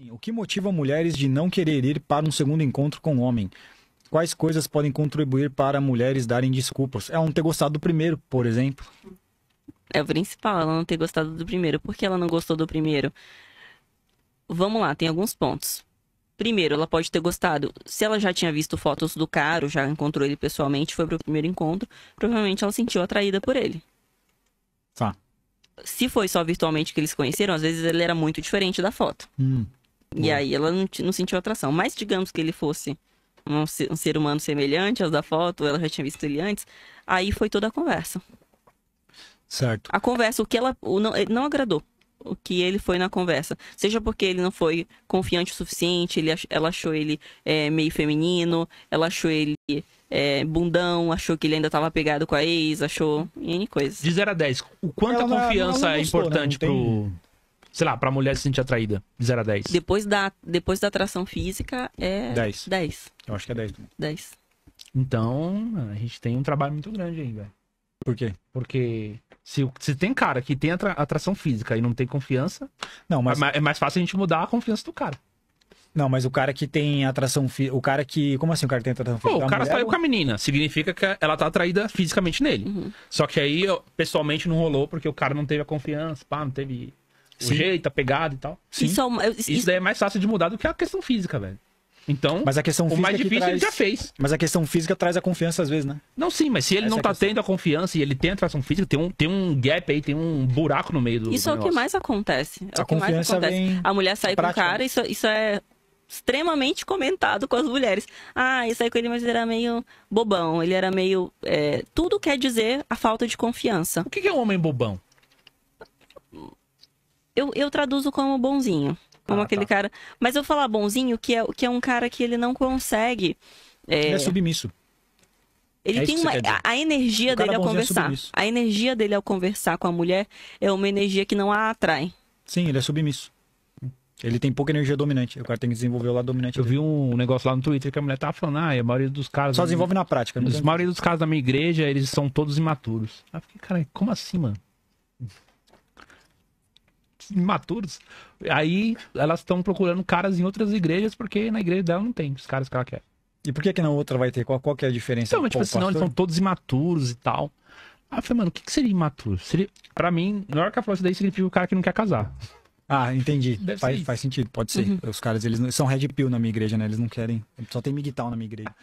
Assim, o que motiva mulheres de não querer ir para um segundo encontro com um homem? Quais coisas podem contribuir para mulheres darem desculpas? É não ter gostado do primeiro, por exemplo. É o principal, ela não ter gostado do primeiro. Por que ela não gostou do primeiro? Vamos lá, tem alguns pontos. Primeiro, ela pode ter gostado. Se ela já tinha visto fotos do cara, já encontrou ele pessoalmente, foi pro primeiro encontro, provavelmente ela sentiu atraída por ele. Tá. Se foi só virtualmente que eles conheceram, às vezes ele era muito diferente da foto. Hum. E é. aí ela não, não sentiu atração. Mas digamos que ele fosse um ser, um ser humano semelhante aos da foto, ela já tinha visto ele antes, aí foi toda a conversa. Certo. A conversa, o que ela o não, não agradou o que ele foi na conversa. Seja porque ele não foi confiante o suficiente, ele, ela achou ele é, meio feminino, ela achou ele é, bundão, achou que ele ainda estava pegado com a ex, achou N coisas. De 0 a 10, o quanto ela a é, confiança é gostou, é importante né? tem... pro sei lá, pra mulher se sentir atraída? De 0 a 10. Depois da, depois da atração física é 10. 10. Eu acho que é 10 também. 10. Então, a gente tem um trabalho muito grande aí, velho. Por quê? Porque se, se tem cara que tem atração física e não tem confiança, não, mas... é, é mais fácil a gente mudar a confiança do cara. Não, mas o cara que tem atração física. O cara que. Como assim o cara que tem atração física? Pô, o cara saiu com a menina. Significa que ela tá atraída fisicamente nele. Uhum. Só que aí, pessoalmente, não rolou porque o cara não teve a confiança, pá, não teve sujeita, pegada e tal. Sim. Isso, é isso, isso daí é mais fácil de mudar do que a questão física, velho. Então, mas a questão o mais difícil traz... ele já fez. Mas a questão física traz a confiança às vezes, né? Não, sim, mas se ele Essa não tá questão. tendo a confiança e ele tem a atração física, tem um, tem um gap aí, tem um buraco no meio do. Isso do é o que mais acontece. É a o que mais acontece. A mulher sai com o cara, né? isso, isso é extremamente comentado com as mulheres. Ah, isso aí com ele, mas ele era meio bobão. Ele era meio. É... tudo quer dizer a falta de confiança. O que é um homem bobão? Eu, eu traduzo como bonzinho. Como ah, aquele tá. cara. Mas eu falar bonzinho, que é, que é um cara que ele não consegue. É, ele é submisso. Ele é tem uma. A, energia dele é ao é conversar. É a energia dele ao conversar com a mulher é uma energia que não a atrai. Sim, ele é submisso. Ele tem pouca energia dominante. O cara tem que desenvolver o lado dominante. Eu dele. vi um negócio lá no Twitter que a mulher tava falando, ah, a maioria dos caras. Só desenvolve minha... na prática, né? A maioria dos casos da minha igreja, eles são todos imaturos. Ah, fiquei, cara, como assim, mano? imaturos. Aí elas estão procurando caras em outras igrejas, porque na igreja dela não tem os caras que ela quer. E por que que na outra vai ter? Qual, qual que é a diferença? Então, tipo senão assim, não, eles são todos imaturos e tal. Aí eu falei, mano, o que, que seria imaturo? Seria, pra mim, na hora que a falou isso daí, significa o cara que não quer casar. Ah, entendi. faz, faz sentido, pode ser. Uhum. Os caras, eles são red pill na minha igreja, né? Eles não querem. Só tem migtal na minha igreja.